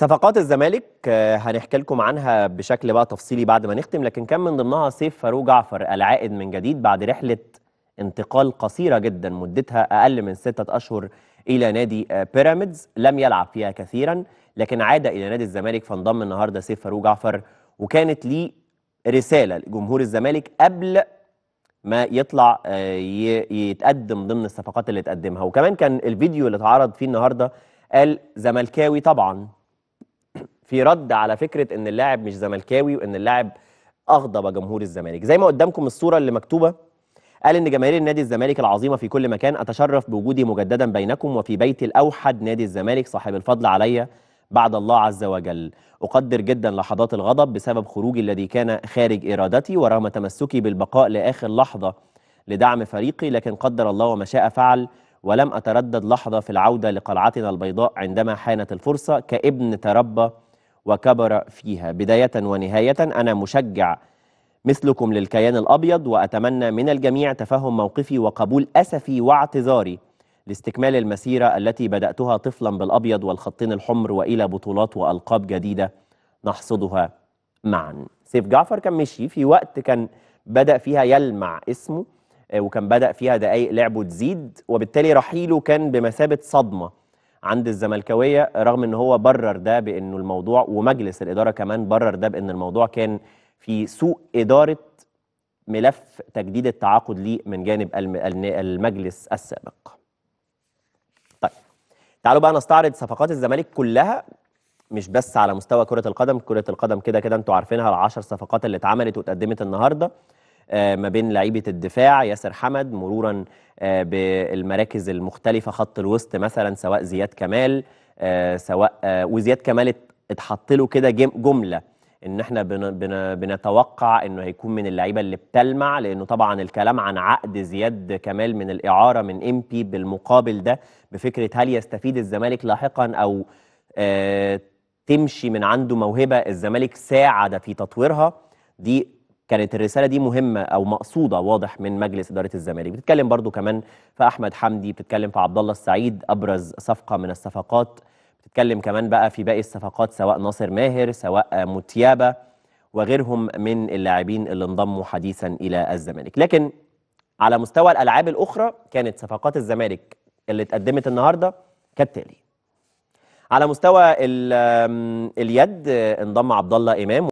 صفقات الزمالك آه، هنحكي لكم عنها بشكل بقى تفصيلي بعد ما نختم لكن كان من ضمنها سيف فاروق جعفر العائد من جديد بعد رحله انتقال قصيره جدا مدتها اقل من سته اشهر الى نادي آه، بيراميدز لم يلعب فيها كثيرا لكن عاد الى نادي الزمالك فانضم النهارده سيف فاروق جعفر وكانت ليه رساله لجمهور الزمالك قبل ما يطلع آه، يتقدم ضمن الصفقات اللي تقدمها وكمان كان الفيديو اللي اتعرض فيه النهارده قال زملكاوي طبعا في رد على فكره ان اللاعب مش زملكاوي وان اللاعب اغضب جمهور الزمالك زي ما قدامكم الصوره اللي مكتوبه قال ان جماهير النادي الزمالك العظيمه في كل مكان اتشرف بوجودي مجددا بينكم وفي بيتي الاوحد نادي الزمالك صاحب الفضل عليا بعد الله عز وجل أقدر جدا لحظات الغضب بسبب خروجي الذي كان خارج إرادتي ورغم تمسكي بالبقاء لآخر لحظة لدعم فريقي لكن قدر الله وما شاء فعل ولم أتردد لحظة في العودة لقلعتنا البيضاء عندما حانت الفرصة كابن تربى وكبر فيها بداية ونهاية أنا مشجع مثلكم للكيان الأبيض وأتمنى من الجميع تفهم موقفي وقبول أسفي واعتذاري لاستكمال المسيرة التي بدأتها طفلا بالأبيض والخطين الحمر وإلى بطولات وألقاب جديدة نحصدها معا سيف جعفر كان مشي في وقت كان بدأ فيها يلمع اسمه آه، وكان بدأ فيها دقايق لعبه تزيد وبالتالي رحيله كان بمثابة صدمة عند الزملكاويه رغم ان هو برر ده بانه الموضوع ومجلس الاداره كمان برر ده بان الموضوع كان في سوء اداره ملف تجديد التعاقد ليه من جانب المجلس السابق. طيب تعالوا بقى نستعرض صفقات الزمالك كلها مش بس على مستوى كرة القدم، كرة القدم كده كده انتوا عارفينها العشر صفقات اللي اتعملت واتقدمت النهارده. آه، ما بين لعيبه الدفاع ياسر حمد مرورا آه، بالمراكز المختلفه خط الوسط مثلا سواء زياد كمال آه، سواء وزياد كمال اتحط له كده جمله ان احنا بنتوقع انه هيكون من اللعيبه اللي بتلمع لانه طبعا الكلام عن عقد زياد كمال من الاعاره من ام بي بالمقابل ده بفكره هل يستفيد الزمالك لاحقا او تمشي من عنده موهبه الزمالك ساعد في تطويرها دي كانت الرساله دي مهمه او مقصوده واضح من مجلس اداره الزمالك بتتكلم برضو كمان في احمد حمدي بتتكلم في عبد الله السعيد ابرز صفقه من الصفقات بتتكلم كمان بقى في باقي الصفقات سواء ناصر ماهر سواء متيابه وغيرهم من اللاعبين اللي انضموا حديثا الى الزمالك لكن على مستوى الالعاب الاخرى كانت صفقات الزمالك اللي اتقدمت النهارده كالتالي على مستوى اليد انضم عبد الله امام